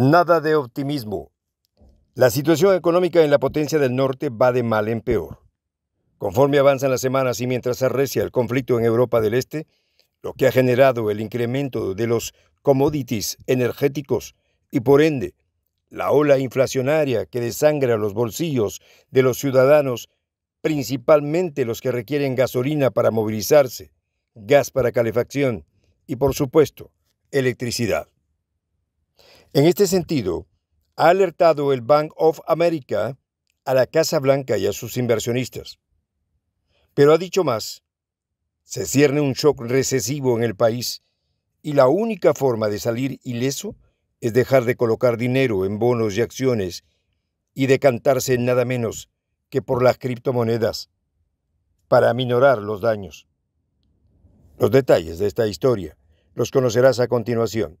Nada de optimismo. La situación económica en la potencia del norte va de mal en peor. Conforme avanzan las semanas y mientras arrecia el conflicto en Europa del Este, lo que ha generado el incremento de los commodities energéticos y por ende la ola inflacionaria que desangra los bolsillos de los ciudadanos, principalmente los que requieren gasolina para movilizarse, gas para calefacción y por supuesto electricidad. En este sentido, ha alertado el Bank of America a la Casa Blanca y a sus inversionistas. Pero ha dicho más, se cierne un shock recesivo en el país y la única forma de salir ileso es dejar de colocar dinero en bonos y acciones y decantarse en nada menos que por las criptomonedas para aminorar los daños. Los detalles de esta historia los conocerás a continuación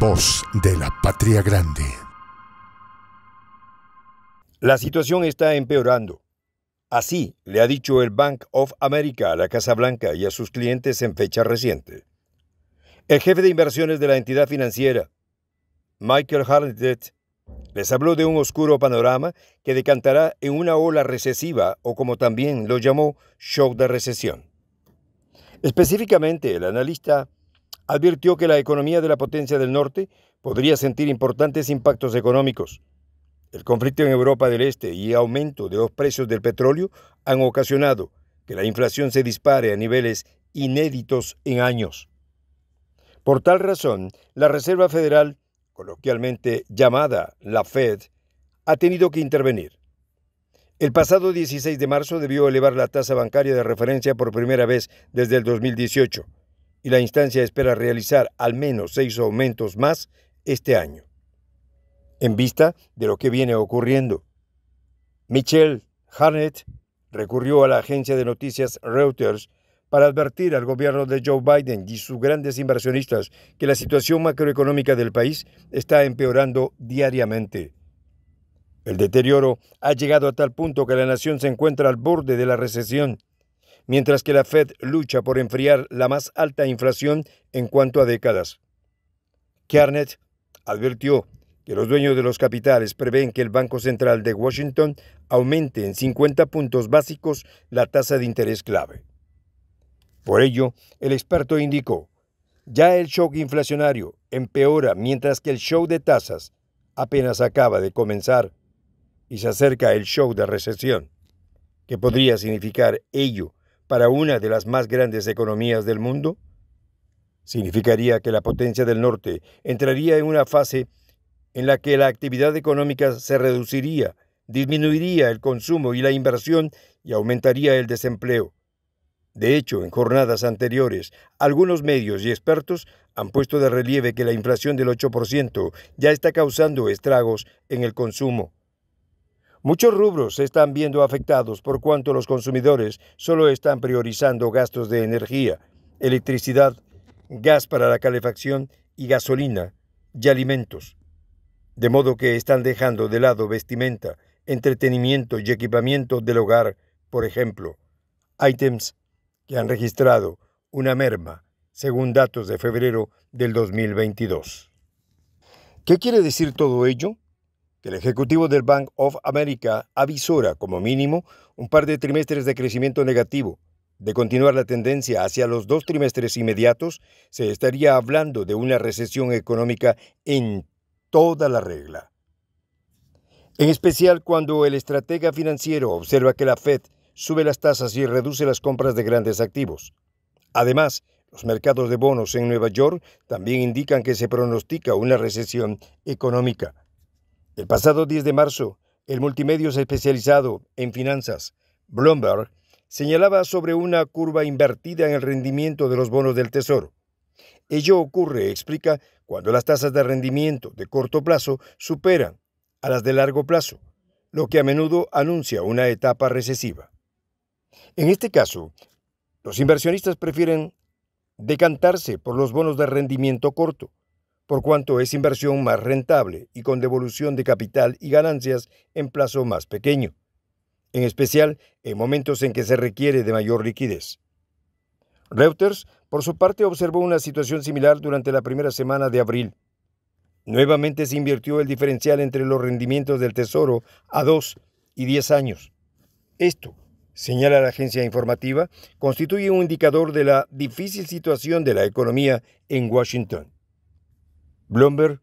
Voz de la Patria Grande. La situación está empeorando. Así le ha dicho el Bank of America a la Casa Blanca y a sus clientes en fecha reciente. El jefe de inversiones de la entidad financiera, Michael Harnett, les habló de un oscuro panorama que decantará en una ola recesiva o como también lo llamó shock de recesión. Específicamente, el analista advirtió que la economía de la potencia del norte podría sentir importantes impactos económicos. El conflicto en Europa del Este y aumento de los precios del petróleo han ocasionado que la inflación se dispare a niveles inéditos en años. Por tal razón, la Reserva Federal, coloquialmente llamada la Fed, ha tenido que intervenir. El pasado 16 de marzo debió elevar la tasa bancaria de referencia por primera vez desde el 2018 y la instancia espera realizar al menos seis aumentos más este año, en vista de lo que viene ocurriendo. Michelle Harnett recurrió a la agencia de noticias Reuters para advertir al gobierno de Joe Biden y sus grandes inversionistas que la situación macroeconómica del país está empeorando diariamente. El deterioro ha llegado a tal punto que la nación se encuentra al borde de la recesión mientras que la Fed lucha por enfriar la más alta inflación en cuanto a décadas. Kernet advirtió que los dueños de los capitales prevén que el Banco Central de Washington aumente en 50 puntos básicos la tasa de interés clave. Por ello, el experto indicó, ya el shock inflacionario empeora mientras que el show de tasas apenas acaba de comenzar y se acerca el show de recesión. que podría significar ello para una de las más grandes economías del mundo? Significaría que la potencia del norte entraría en una fase en la que la actividad económica se reduciría, disminuiría el consumo y la inversión y aumentaría el desempleo. De hecho, en jornadas anteriores, algunos medios y expertos han puesto de relieve que la inflación del 8% ya está causando estragos en el consumo. Muchos rubros se están viendo afectados por cuanto los consumidores solo están priorizando gastos de energía, electricidad, gas para la calefacción y gasolina y alimentos. De modo que están dejando de lado vestimenta, entretenimiento y equipamiento del hogar, por ejemplo, ítems que han registrado una merma, según datos de febrero del 2022. ¿Qué quiere decir todo ello? que el Ejecutivo del Bank of America avisora como mínimo un par de trimestres de crecimiento negativo. De continuar la tendencia hacia los dos trimestres inmediatos, se estaría hablando de una recesión económica en toda la regla. En especial cuando el estratega financiero observa que la Fed sube las tasas y reduce las compras de grandes activos. Además, los mercados de bonos en Nueva York también indican que se pronostica una recesión económica. El pasado 10 de marzo, el multimedios especializado en finanzas, Bloomberg, señalaba sobre una curva invertida en el rendimiento de los bonos del Tesoro. Ello ocurre, explica, cuando las tasas de rendimiento de corto plazo superan a las de largo plazo, lo que a menudo anuncia una etapa recesiva. En este caso, los inversionistas prefieren decantarse por los bonos de rendimiento corto, por cuanto es inversión más rentable y con devolución de capital y ganancias en plazo más pequeño, en especial en momentos en que se requiere de mayor liquidez. Reuters, por su parte, observó una situación similar durante la primera semana de abril. Nuevamente se invirtió el diferencial entre los rendimientos del Tesoro a 2 y 10 años. Esto, señala la agencia informativa, constituye un indicador de la difícil situación de la economía en Washington. Bloomberg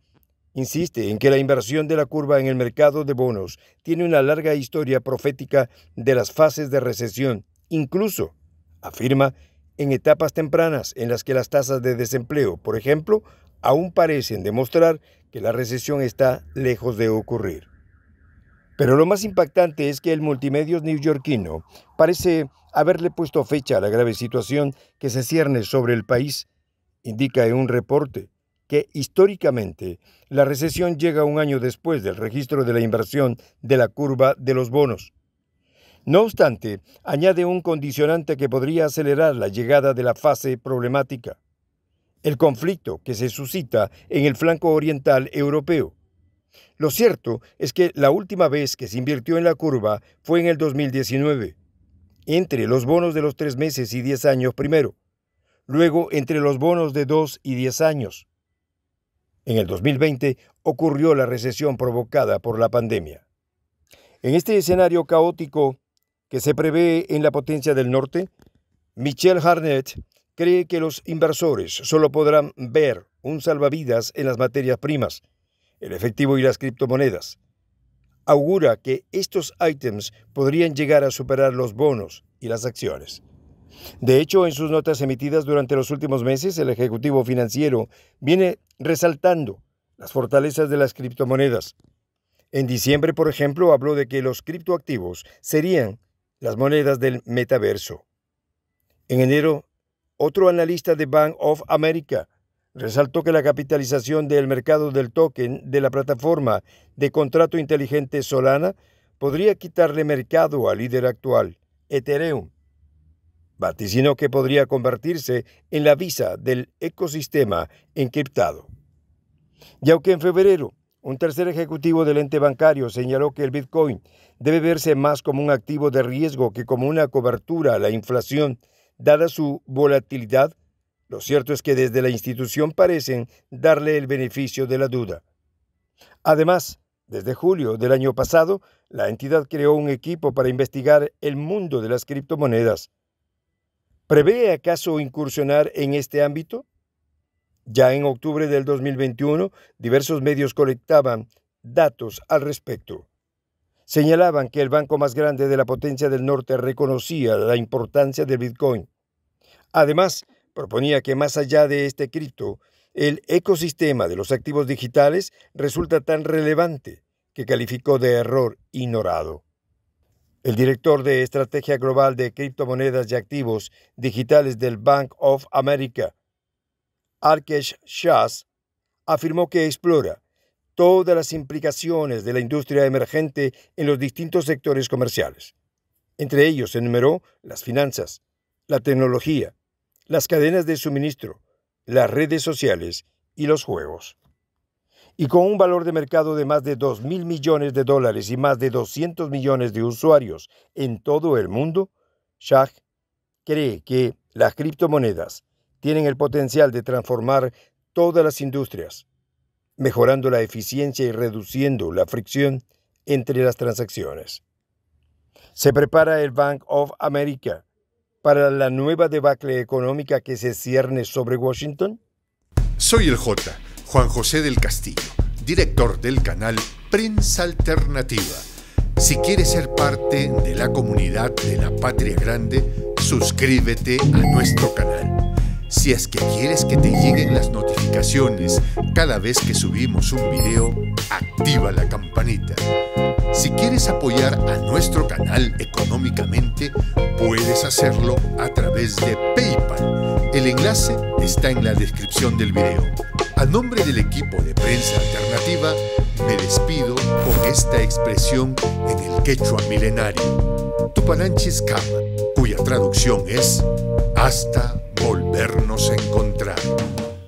insiste en que la inversión de la curva en el mercado de bonos tiene una larga historia profética de las fases de recesión, incluso, afirma, en etapas tempranas en las que las tasas de desempleo, por ejemplo, aún parecen demostrar que la recesión está lejos de ocurrir. Pero lo más impactante es que el multimedios neoyorquino parece haberle puesto fecha a la grave situación que se cierne sobre el país, indica en un reporte que históricamente la recesión llega un año después del registro de la inversión de la curva de los bonos. No obstante, añade un condicionante que podría acelerar la llegada de la fase problemática, el conflicto que se suscita en el flanco oriental europeo. Lo cierto es que la última vez que se invirtió en la curva fue en el 2019, entre los bonos de los tres meses y diez años primero, luego entre los bonos de dos y diez años en el 2020 ocurrió la recesión provocada por la pandemia. En este escenario caótico que se prevé en la potencia del norte, Michel Harnett cree que los inversores solo podrán ver un salvavidas en las materias primas, el efectivo y las criptomonedas. Augura que estos ítems podrían llegar a superar los bonos y las acciones. De hecho, en sus notas emitidas durante los últimos meses, el Ejecutivo Financiero viene resaltando las fortalezas de las criptomonedas. En diciembre, por ejemplo, habló de que los criptoactivos serían las monedas del metaverso. En enero, otro analista de Bank of America resaltó que la capitalización del mercado del token de la plataforma de contrato inteligente Solana podría quitarle mercado al líder actual, Ethereum, vaticinó que podría convertirse en la visa del ecosistema encriptado. Y aunque en febrero un tercer ejecutivo del ente bancario señaló que el Bitcoin debe verse más como un activo de riesgo que como una cobertura a la inflación, dada su volatilidad, lo cierto es que desde la institución parecen darle el beneficio de la duda. Además, desde julio del año pasado, la entidad creó un equipo para investigar el mundo de las criptomonedas. ¿Prevé acaso incursionar en este ámbito? Ya en octubre del 2021, diversos medios colectaban datos al respecto. Señalaban que el banco más grande de la potencia del norte reconocía la importancia del Bitcoin. Además, proponía que más allá de este cripto, el ecosistema de los activos digitales resulta tan relevante que calificó de error ignorado. El director de Estrategia Global de Criptomonedas y Activos Digitales del Bank of America, Arkesh Shah, afirmó que explora todas las implicaciones de la industria emergente en los distintos sectores comerciales. Entre ellos enumeró las finanzas, la tecnología, las cadenas de suministro, las redes sociales y los juegos y con un valor de mercado de más de 2 mil millones de dólares y más de 200 millones de usuarios en todo el mundo, Shah cree que las criptomonedas tienen el potencial de transformar todas las industrias, mejorando la eficiencia y reduciendo la fricción entre las transacciones. Se prepara el Bank of America para la nueva debacle económica que se cierne sobre Washington. Soy el J Juan José del Castillo, director del canal Prensa Alternativa. Si quieres ser parte de la comunidad de la Patria Grande, suscríbete a nuestro canal. Si es que quieres que te lleguen las notificaciones cada vez que subimos un video, activa la campanita. Si quieres apoyar a nuestro canal económicamente, puedes hacerlo a través de PayPal el enlace está en la descripción del video. A nombre del equipo de prensa alternativa, me despido con esta expresión en el quechua milenario, Tupananchis Kama, cuya traducción es hasta volvernos a encontrar.